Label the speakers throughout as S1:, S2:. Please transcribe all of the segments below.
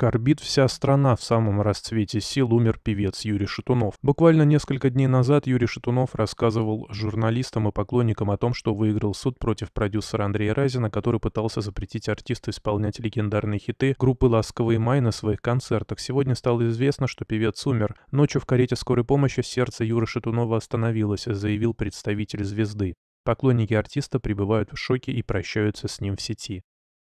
S1: скорбит вся страна. В самом расцвете сил умер певец Юрий Шатунов. Буквально несколько дней назад Юрий Шатунов рассказывал журналистам и поклонникам о том, что выиграл суд против продюсера Андрея Разина, который пытался запретить артисту исполнять легендарные хиты группы «Ласковый май» на своих концертах. Сегодня стало известно, что певец умер. Ночью в карете скорой помощи сердце Юры Шатунова остановилось, заявил представитель звезды. Поклонники артиста пребывают в шоке и прощаются с ним в сети.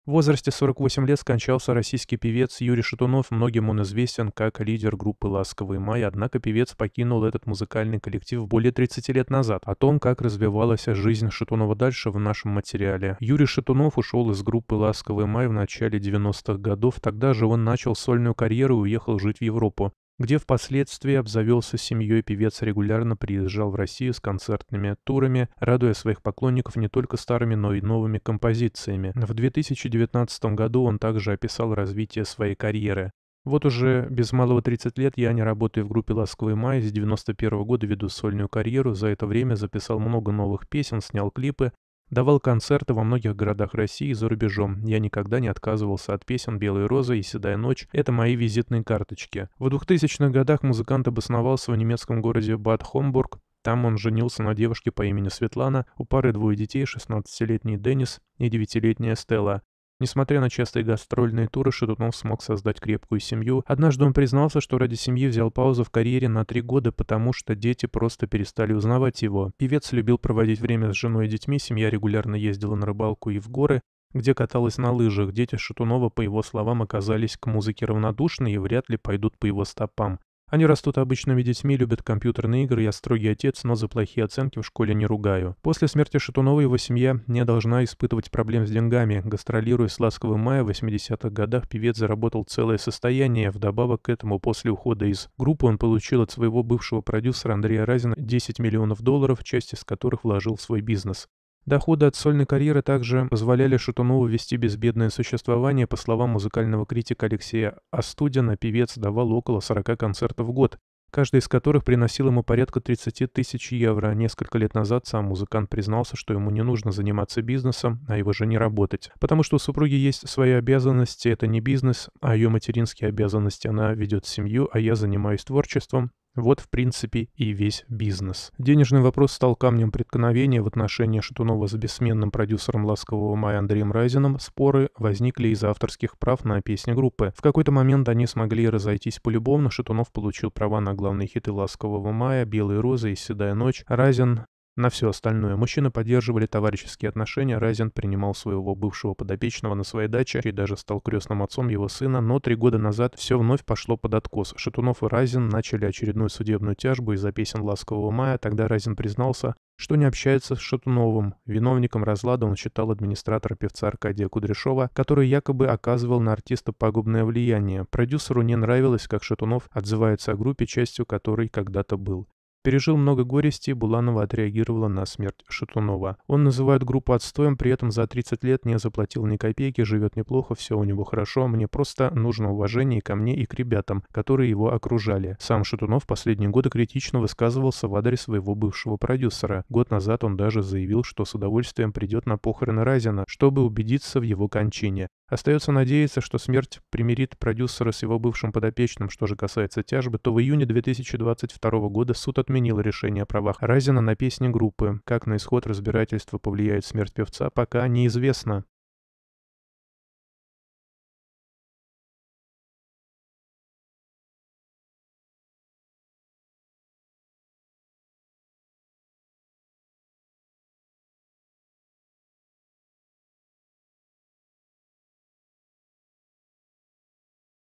S1: В возрасте 48 лет скончался российский певец Юрий Шатунов, многим он известен как лидер группы «Ласковый май», однако певец покинул этот музыкальный коллектив более 30 лет назад. О том, как развивалась жизнь Шатунова дальше в нашем материале. Юрий Шатунов ушел из группы «Ласковый май» в начале 90-х годов, тогда же он начал сольную карьеру и уехал жить в Европу где впоследствии обзавелся семьей, певец регулярно приезжал в Россию с концертными турами, радуя своих поклонников не только старыми, но и новыми композициями. В 2019 году он также описал развитие своей карьеры. Вот уже без малого 30 лет я не работаю в группе «Ласковый и май», с 91 -го года веду сольную карьеру, за это время записал много новых песен, снял клипы, Давал концерты во многих городах России и за рубежом. Я никогда не отказывался от песен «Белые розы» и «Седая ночь». Это мои визитные карточки. В 2000-х годах музыкант обосновался в немецком городе Бад Хомбург. Там он женился на девушке по имени Светлана, у пары двое детей, 16-летний Денис и 9-летняя Стелла. Несмотря на частые гастрольные туры, Шатунов смог создать крепкую семью. Однажды он признался, что ради семьи взял паузу в карьере на три года, потому что дети просто перестали узнавать его. Певец любил проводить время с женой и детьми, семья регулярно ездила на рыбалку и в горы, где каталась на лыжах. Дети Шатунова, по его словам, оказались к музыке равнодушны и вряд ли пойдут по его стопам. Они растут обычными детьми, любят компьютерные игры, я строгий отец, но за плохие оценки в школе не ругаю. После смерти Шатунова его семья не должна испытывать проблем с деньгами. Гастролируя с «Ласковым мая» в 80-х годах, певец заработал целое состояние. Вдобавок к этому, после ухода из группы он получил от своего бывшего продюсера Андрея Разина 10 миллионов долларов, часть из которых вложил в свой бизнес. Доходы от сольной карьеры также позволяли Шатунову вести безбедное существование, по словам музыкального критика Алексея Астудина, певец давал около 40 концертов в год, каждый из которых приносил ему порядка 30 тысяч евро. Несколько лет назад сам музыкант признался, что ему не нужно заниматься бизнесом, а его же не работать. Потому что у супруги есть свои обязанности, это не бизнес, а ее материнские обязанности. Она ведет семью, а я занимаюсь творчеством. Вот, в принципе, и весь бизнес. Денежный вопрос стал камнем преткновения в отношении Шатунова с бессменным продюсером «Ласкового мая» Андреем Разиным. Споры возникли из-за авторских прав на песни группы. В какой-то момент они смогли разойтись полюбовно. Шатунов получил права на главные хиты «Ласкового мая», «Белые розы» и «Седая ночь». Райзен на все остальное мужчины поддерживали товарищеские отношения, Райзен принимал своего бывшего подопечного на своей даче и даже стал крестным отцом его сына, но три года назад все вновь пошло под откос. Шатунов и Райзен начали очередную судебную тяжбу из-за песен «Ласкового мая», тогда Райзен признался, что не общается с Шатуновым. Виновником разлада он считал администратора певца Аркадия Кудряшова, который якобы оказывал на артиста пагубное влияние. Продюсеру не нравилось, как Шатунов отзывается о группе, частью которой когда-то был. Пережил много горести, Буланова отреагировала на смерть Шатунова. Он называет группу отстоем, при этом за 30 лет не заплатил ни копейки, живет неплохо, все у него хорошо, мне просто нужно уважение ко мне и к ребятам, которые его окружали. Сам Шатунов последние годы критично высказывался в адрес своего бывшего продюсера. Год назад он даже заявил, что с удовольствием придет на похороны Разина, чтобы убедиться в его кончине. Остается надеяться, что смерть примирит продюсера с его бывшим подопечным. Что же касается тяжбы, то в июне 2022 года суд отменил решение о правах Разина на песни группы. Как на исход разбирательства повлияет смерть певца, пока неизвестно.